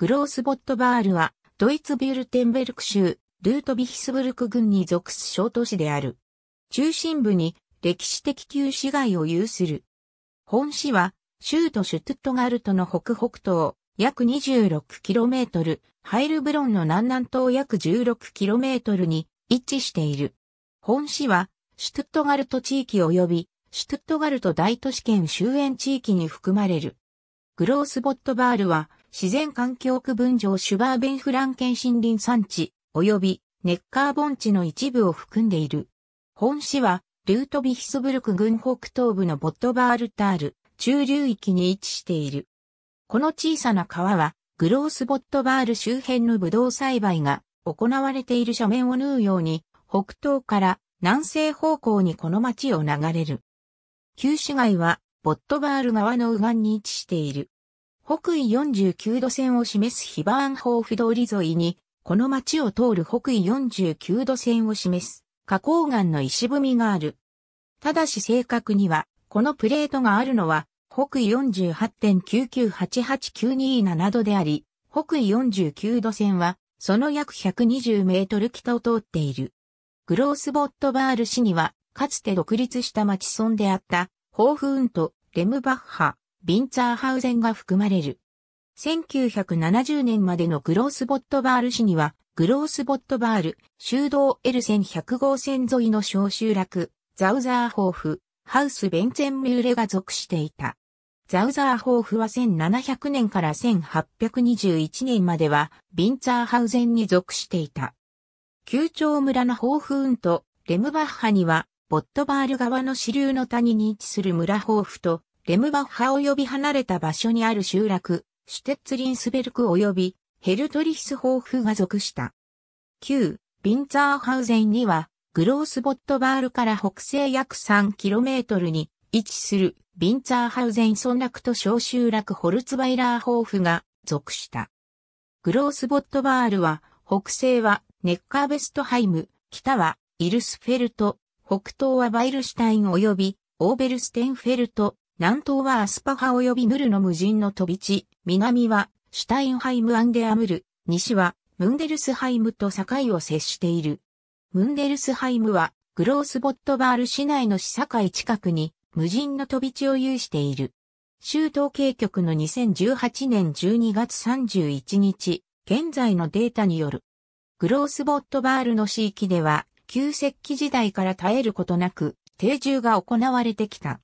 グロースボットバールは、ドイツビュルテンベルク州、ルートビヒスブルク郡に属す小都市である。中心部に歴史的旧市街を有する。本市は、州都シュトゥットガルトの北北東、約 26km、ハイルブロンの南南東約 16km に位置している。本市は、シュトゥットガルト地域及び、シュトゥットガルト大都市圏周辺地域に含まれる。グロースボットバールは、自然環境区分上シュバーベンフランケン森林産地、及びネッカー盆地の一部を含んでいる。本市は、ルートビヒスブルク郡北東部のボットバールタール、中流域に位置している。この小さな川は、グロースボットバール周辺のブドウ栽培が行われている斜面を縫うように、北東から南西方向にこの町を流れる。旧市街は、ボットバール川の右岸に位置している。北緯49度線を示すヒバーンホーフ通り沿いに、この町を通る北緯49度線を示す花崗岩の石踏みがある。ただし正確には、このプレートがあるのは、北緯48.99889227度であり、北緯49度線は、その約120メートル北を通っている。グロースボットバール市には、かつて独立した町村であった、ホーフーンとレムバッハ、ビンツァーハウゼンが含まれる。1970年までのグロースボットバール市には、グロースボットバール、修道 L1100 号線沿いの小集落、ザウザーホーフ、ハウスベンツェンミューレが属していた。ザウザーホーフは1700年から1821年までは、ビンツァーハウゼンに属していた。旧町村のホーフンとレムバッハには、ボットバール側の支流の谷に位置する村ホーフと、レムバッハ及び離れた場所にある集落、シュテッツリンスベルク及びヘルトリヒスホーフが属した。旧、ビンツァーハウゼンには、グロースボットバールから北西約 3km に位置するビンツァーハウゼン村落と小集落ホルツバイラーホーフが属した。グロースボットバールは、北西はネッカーベストハイム、北はイルスフェルト、北東はバイルシュタイン及びオーベルステンフェルト、南東はアスパハ及びムルの無人の飛び地、南はシュタインハイムアンデアムル、西はムンデルスハイムと境を接している。ムンデルスハイムはグロースボットバール市内の市境近くに無人の飛び地を有している。州統計局の2018年12月31日、現在のデータによる。グロースボットバールの地域では、旧石器時代から絶えることなく、定住が行われてきた。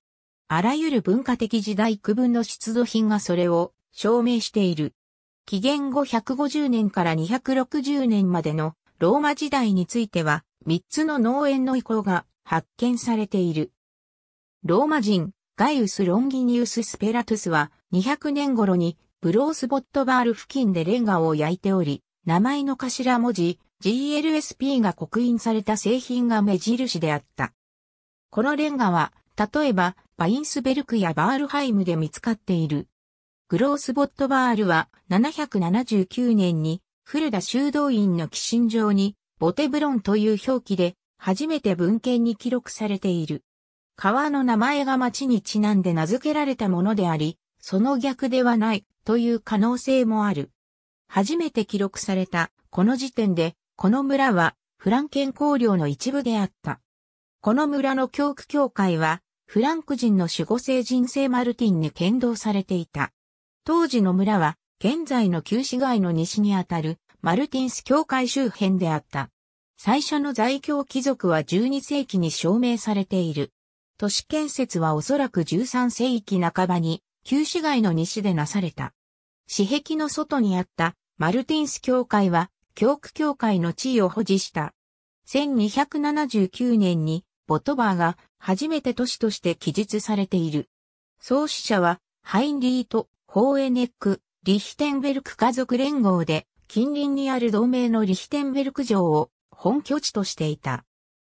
あらゆる文化的時代区分の出土品がそれを証明している。紀元後150年から260年までのローマ時代については、3つの農園の遺構が発見されている。ローマ人、ガイウス・ロンギニウス・スペラトゥスは、200年頃にブロースボットバール付近でレンガを焼いており、名前の頭文字、GLSP が刻印された製品が目印であった。このレンガは、例えば、バインスベルクやバールハイムで見つかっている。グロースボットバールは779年に古田修道院の寄進上にボテブロンという表記で初めて文献に記録されている。川の名前が町にちなんで名付けられたものであり、その逆ではないという可能性もある。初めて記録されたこの時点で、この村はフランケン公領の一部であった。この村の教区教会はフランク人の守護聖人聖マルティンに剣道されていた。当時の村は、現在の旧市街の西にあたる、マルティンス教会周辺であった。最初の在京貴族は12世紀に証明されている。都市建設はおそらく13世紀半ばに、旧市街の西でなされた。市壁の外にあったマルティンス教会は、教区教会の地位を保持した。1279年にボトバーが初めて都市として記述されている。創始者はハインリート・ホーエネック、リヒテンベルク家族連合で近隣にある同盟のリヒテンベルク城を本拠地としていた。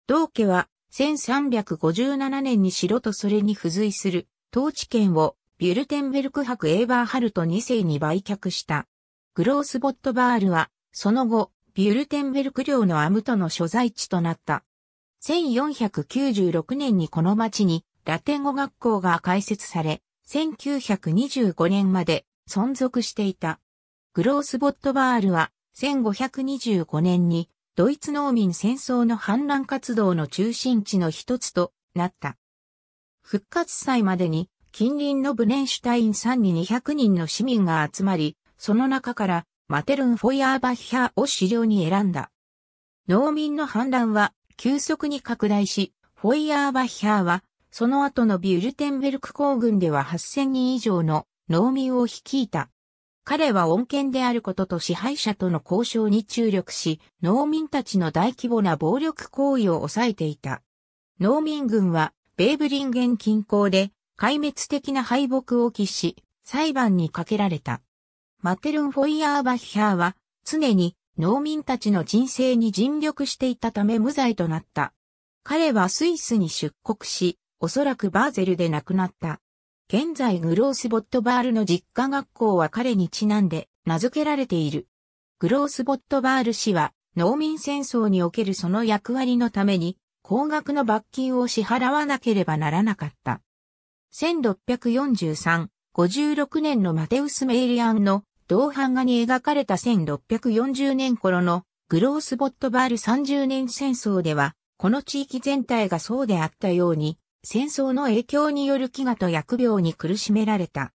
同家は1357年に城とそれに付随する統治権をビュルテンベルク博エーバーハルト2世に売却した。グロースボットバールはその後ビュルテンベルク領のアムトの所在地となった。1496年にこの町にラテン語学校が開設され、1925年まで存続していた。グロースボットバールは1525年にドイツ農民戦争の反乱活動の中心地の一つとなった。復活祭までに近隣のブネンシュタイン山に200人の市民が集まり、その中からマテルン・フォイヤーバッヒャーを資料に選んだ。農民の反乱は急速に拡大し、フォイヤーバッヒャーは、その後のビュルテンベルク公軍では8000人以上の農民を率いた。彼は恩恵であることと支配者との交渉に注力し、農民たちの大規模な暴力行為を抑えていた。農民軍は、ベーブリンゲン近郊で、壊滅的な敗北を喫し、裁判にかけられた。マテルン・フォイヤーバッヒャーは、常に農民たちの人生に尽力していたため無罪となった。彼はスイスに出国し、おそらくバーゼルで亡くなった。現在グロースボットバールの実家学校は彼にちなんで名付けられている。グロースボットバール氏は農民戦争におけるその役割のために高額の罰金を支払わなければならなかった。1643、56年のマテウス・メイリアンの銅版画に描かれた1640年頃のグロースボットバール30年戦争では、この地域全体がそうであったように、戦争の影響による飢餓と疫病に苦しめられた。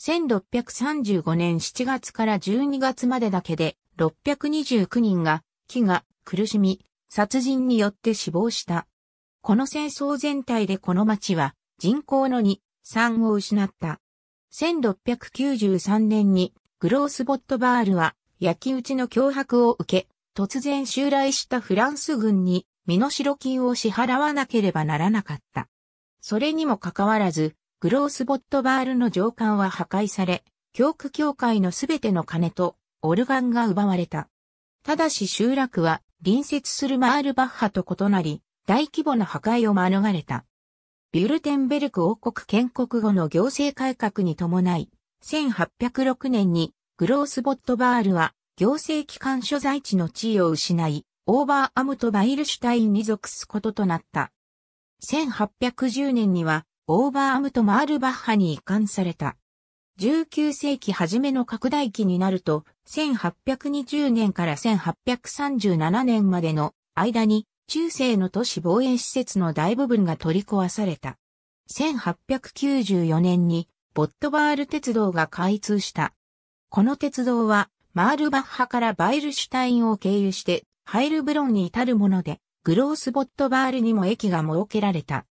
1635年7月から12月までだけで629人が飢餓、苦しみ、殺人によって死亡した。この戦争全体でこの町は人口の2、3を失った。1693年にグロースボットバールは焼き討ちの脅迫を受け、突然襲来したフランス軍に身代金を支払わなければならなかった。それにもかかわらず、グロースボットバールの上官は破壊され、教区教会のすべての金とオルガンが奪われた。ただし集落は隣接するマールバッハと異なり、大規模な破壊を免れた。ビュルテンベルク王国建国後の行政改革に伴い、1806年にグロースボットバールは行政機関所在地の地位を失い、オーバーアムトバイルシュタインに属すこととなった。1810年にはオーバーアムトマールバッハに移管された。19世紀初めの拡大期になると、1820年から1837年までの間に中世の都市防衛施設の大部分が取り壊された。1894年にボットバール鉄道が開通した。この鉄道は、マールバッハからバイルシュタインを経由して、ハイルブロンに至るもので、グロースボットバールにも駅が設けられた。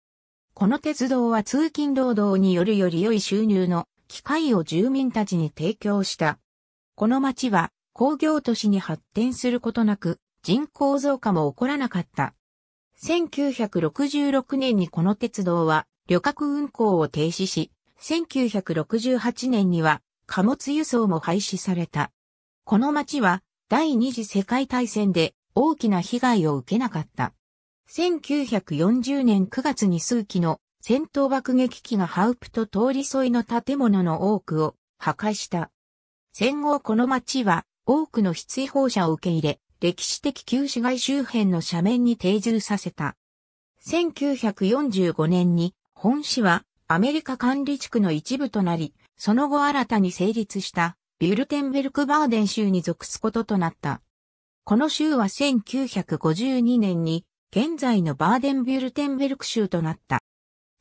この鉄道は通勤労働によるより良い収入の機会を住民たちに提供した。この町は工業都市に発展することなく人口増加も起こらなかった。1966年にこの鉄道は旅客運行を停止し、1968年には貨物輸送も廃止された。この町は第二次世界大戦で大きな被害を受けなかった。1940年9月に数機の戦闘爆撃機がハウプと通り沿いの建物の多くを破壊した。戦後この町は多くの失意放射を受け入れ、歴史的旧市街周辺の斜面に定住させた。1945年に本市はアメリカ管理地区の一部となり、その後新たに成立したビュルテンベルクバーデン州に属すこととなった。この州は1952年に現在のバーデンビュルテンベルク州となった。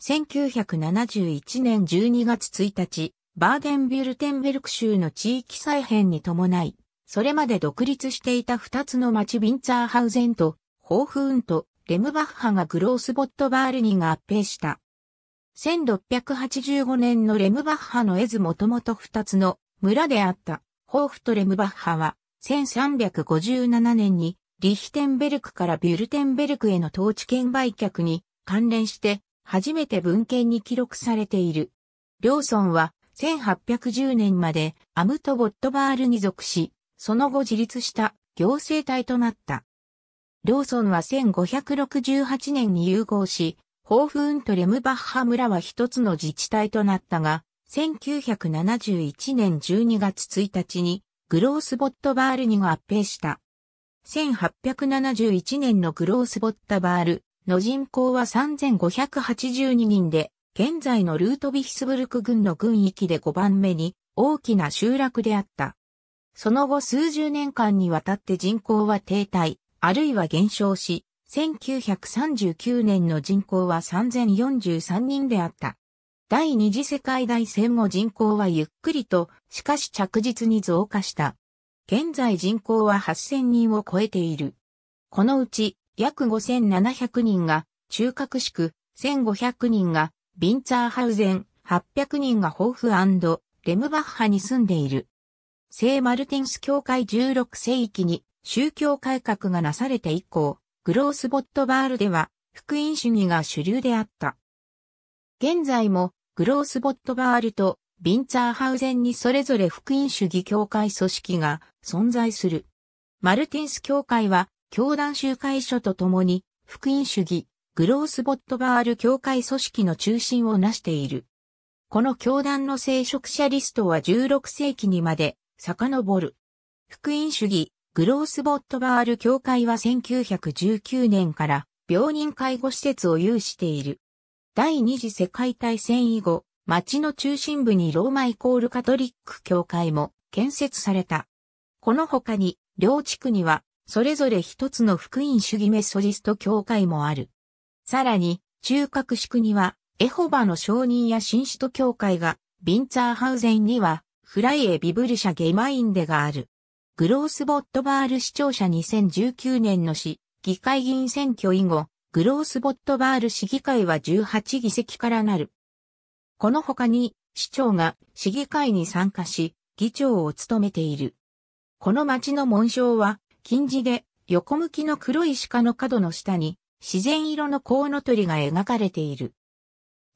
1971年12月1日、バーデンビュルテンベルク州の地域再編に伴い、それまで独立していた2つの町ビンツァーハウゼンと、ホーフーンとレムバッハがグロースボットバールニが合併した。1685年のレムバッハの絵図もともと2つの村であった、ホーフとレムバッハは、1357年にリヒテンベルクからビュルテンベルクへの統治権売却に関連して初めて文献に記録されている。両村は1810年までアムト・ボットバールに属し、その後自立した行政体となった。両村は1568年に融合し、ホーフーンとレムバッハ村は一つの自治体となったが、1971年12月1日にグロースボットバールに合併した。1871年のグロースボットバールの人口は3582人で、現在のルートビヒスブルク軍の軍域で5番目に大きな集落であった。その後数十年間にわたって人口は停滞、あるいは減少し、1939年の人口は3043人であった。第二次世界大戦後人口はゆっくりと、しかし着実に増加した。現在人口は8000人を超えている。このうち約5700人が中核市区、1500人がビンツァーハウゼン、800人がホーフレムバッハに住んでいる。聖マルティンス教会16世紀に宗教改革がなされて以降、グロースボットバールでは、福音主義が主流であった。現在も、グロースボットバールとビンツァーハウゼンにそれぞれ福音主義教会組織が存在する。マルティンス教会は、教団集会所とともに、福音主義、グロースボットバール教会組織の中心を成している。この教団の聖職者リストは16世紀にまで遡る。福音主義、グロースボットバール協会は1919年から病人介護施設を有している。第二次世界大戦以後、町の中心部にローマイコールカトリック教会も建設された。この他に、両地区には、それぞれ一つの福音主義メソリスト教会もある。さらに、中核地区には、エホバの証人や新首都教会が、ビンツァーハウゼンには、フライエ・ビブルシャ・ゲマインデがある。グロースボットバール市庁舎2019年の市、議会議員選挙以後、グロースボットバール市議会は18議席からなる。この他に、市長が市議会に参加し、議長を務めている。この町の紋章は、金字で横向きの黒い鹿の角の下に、自然色のコウノトリが描かれている。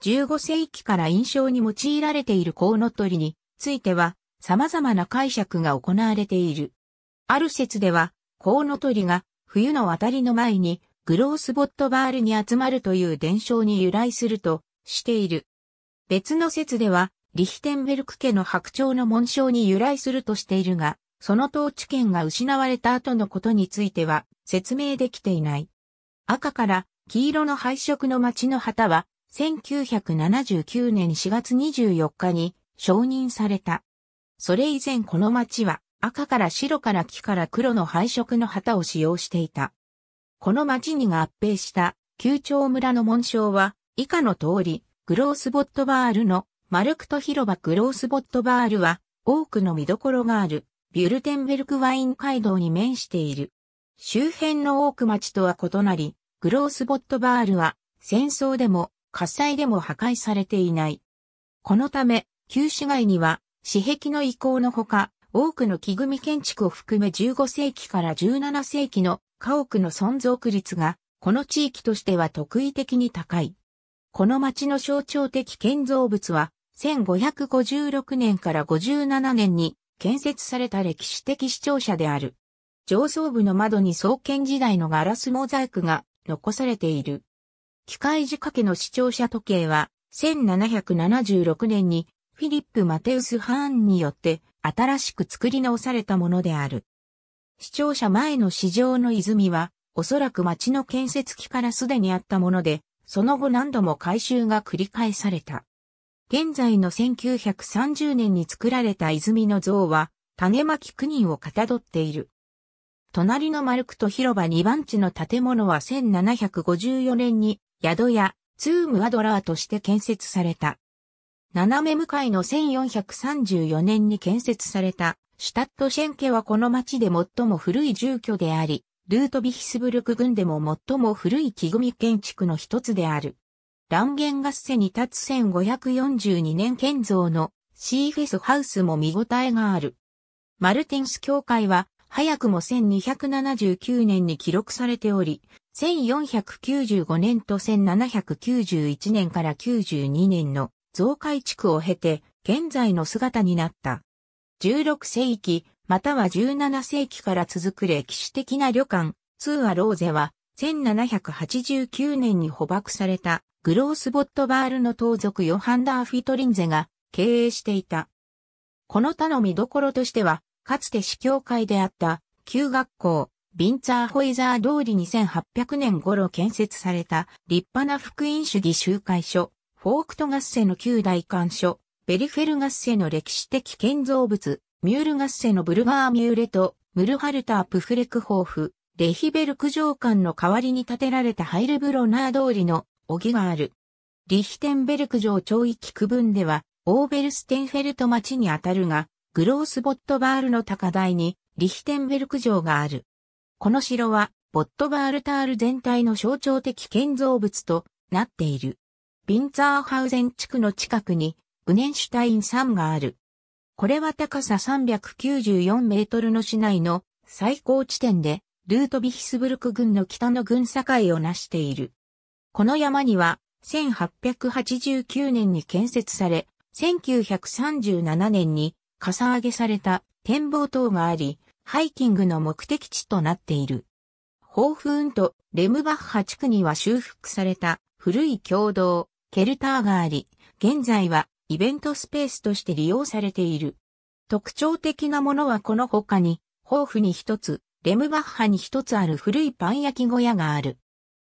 15世紀から印象に用いられているコウノトリについては、様々な解釈が行われている。ある説では、コウノトリが冬の渡りの前にグロースボットバールに集まるという伝承に由来するとしている。別の説では、リヒテンベルク家の白鳥の紋章に由来するとしているが、その統治権が失われた後のことについては説明できていない。赤から黄色の配色の町の旗は1979年4月24日に承認された。それ以前この町は赤から白から木から黒の配色の旗を使用していた。この町に合併した旧町村の紋章は以下の通り、グロースボットバールのマルクト広場グロースボットバールは多くの見どころがあるビュルテンベルクワイン街道に面している。周辺の多く町とは異なり、グロースボットバールは戦争でも火災でも破壊されていない。このため、旧市街には私壁の遺構のほか、多くの木組建築を含め15世紀から17世紀の家屋の存続率が、この地域としては特異的に高い。この町の象徴的建造物は、1556年から57年に建設された歴史的視聴者である。上層部の窓に創建時代のガラスモザイクが残されている。機械仕掛けの視聴者時計は1776年にフィリップ・マテウス・ハーンによって新しく作り直されたものである。視聴者前の市場の泉は、おそらく町の建設期からすでにあったもので、その後何度も改修が繰り返された。現在の1930年に作られた泉の像は、種まき9人をかたどっている。隣の丸くと広場2番地の建物は1754年に宿屋、ツームアドラーとして建設された。斜め向かいの1434年に建設された、シュタットシェンケはこの町で最も古い住居であり、ルートビヒスブルク郡でも最も古い木組建築の一つである。ランゲン合戦に立つ1542年建造のシーフェスハウスも見応えがある。マルティンス教会は早くも1279年に記録されており、1495年と1791年から92年の増改築を経て、現在の姿になった。16世紀、または17世紀から続く歴史的な旅館、ツーアローゼは、1789年に捕獲された、グロースボットバールの盗賊ヨハンダーフィトリンゼが経営していた。この他の見どころとしては、かつて市教会であった、旧学校、ビンツァーホイザー通り2800年頃建設された立派な福音主義集会所、フォークトガッセの旧大館所、ベリフェルガッセの歴史的建造物、ミュールガッセのブルガーミューレと、ムルハルタープフレクホーフ、レヒベルク城館の代わりに建てられたハイルブロナー通りの荻がある。リヒテンベルク城町域区分では、オーベルステンフェルト町にあたるが、グロースボットバールの高台にリヒテンベルク城がある。この城は、ボットバールタール全体の象徴的建造物となっている。ビンツァーハウゼン地区の近くに、ウネンシュタイン山がある。これは高さ394メートルの市内の最高地点で、ルートビヒスブルク郡の北の郡境を成している。この山には、1889年に建設され、1937年にかさ上げされた展望塔があり、ハイキングの目的地となっている。ホーフーンとレムバッハ地区には修復された古い共同ケルターがあり、現在はイベントスペースとして利用されている。特徴的なものはこの他に、豊富に一つ、レムバッハに一つある古いパン焼き小屋がある。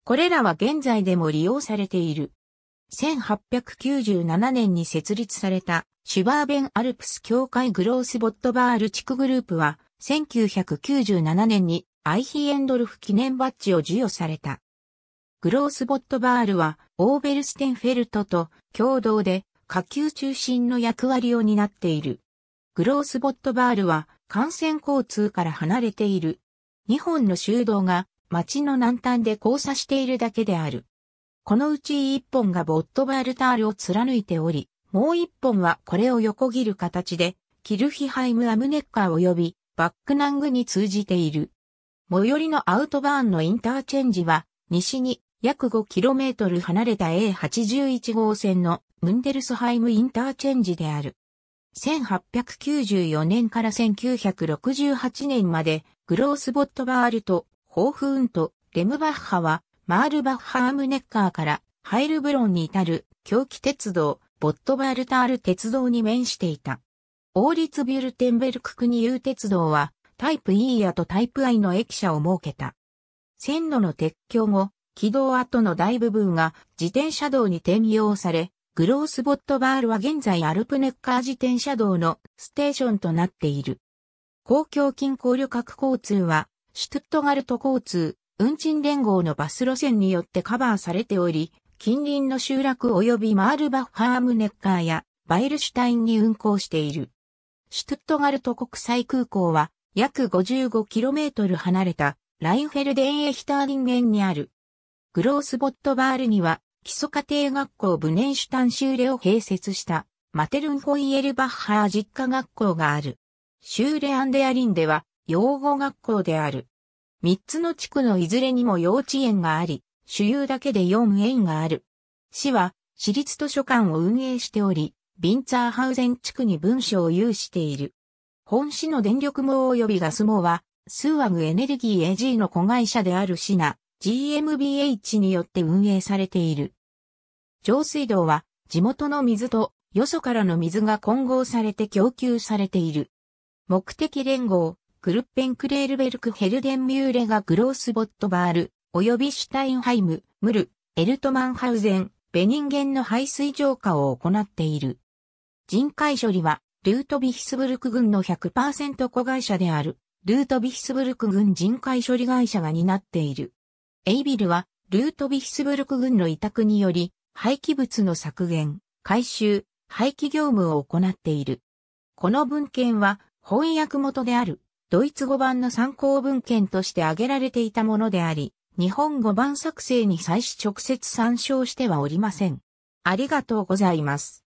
これらは現在でも利用されている。1897年に設立されたシュバーベンアルプス協会グロースボットバール地区グループは1997年にアイヒエンドルフ記念バッジを授与された。グロースボットバールはオーベルステンフェルトと共同で下級中心の役割を担っている。グロースボットバールは幹線交通から離れている。2本の修道が町の南端で交差しているだけである。このうち1本がボットバールタールを貫いており、もう1本はこれを横切る形で、キルヒハイム・アムネッカー及びバックナングに通じている。最寄りのアウトバーンのインターチェンジは、西に約 5km 離れた A81 号線のムンデルスハイムインターチェンジである。1894年から1968年まで、グロースボットバールと、ホーフウント、レムバッハは、マールバッハアームネッカーから、ハイルブロンに至る、狂気鉄道、ボットバールタール鉄道に面していた。王立ビュルテンベルク国有鉄道は、タイプ E やとタイプ I の駅舎を設けた。線路の撤去後、軌道跡の大部分が自転車道に転用され、グロースボットバールは現在アルプネッカー自転車道のステーションとなっている。公共近郊旅客交通は、シュトゥットガルト交通、運賃連合のバス路線によってカバーされており、近隣の集落及びマールバッハームネッカーやバイルシュタインに運行している。シュトゥットガルト国際空港は約 55km 離れたラインフェルデンエヒターリンゲンにあるグロースボットバールには、基礎家庭学校ブネンシュタンシューレを併設した、マテルンホイエルバッハー実家学校がある。シューレアンデアリンでは、養護学校である。三つの地区のいずれにも幼稚園があり、主有だけで4園がある。市は、市立図書館を運営しており、ビンツァーハウゼン地区に文書を有している。本市の電力網及びガス網は、スーアグエネルギー AG の子会社であるシナ、GMBH によって運営されている。上水道は地元の水とよそからの水が混合されて供給されている。目的連合、クルッペンクレールベルクヘルデンミューレがグロースボットバール、及びシュタインハイム、ムル、エルトマンハウゼン、ベニンゲンの排水浄化を行っている。人海処理は、ルートビヒスブルク軍の100%子会社である、ルートビヒスブルク軍人海処理会社が担っている。エイビルは、ルートヴィヒスブルク軍の委託により、廃棄物の削減、回収、廃棄業務を行っている。この文献は、翻訳元である、ドイツ語版の参考文献として挙げられていたものであり、日本語版作成に際し直接参照してはおりません。ありがとうございます。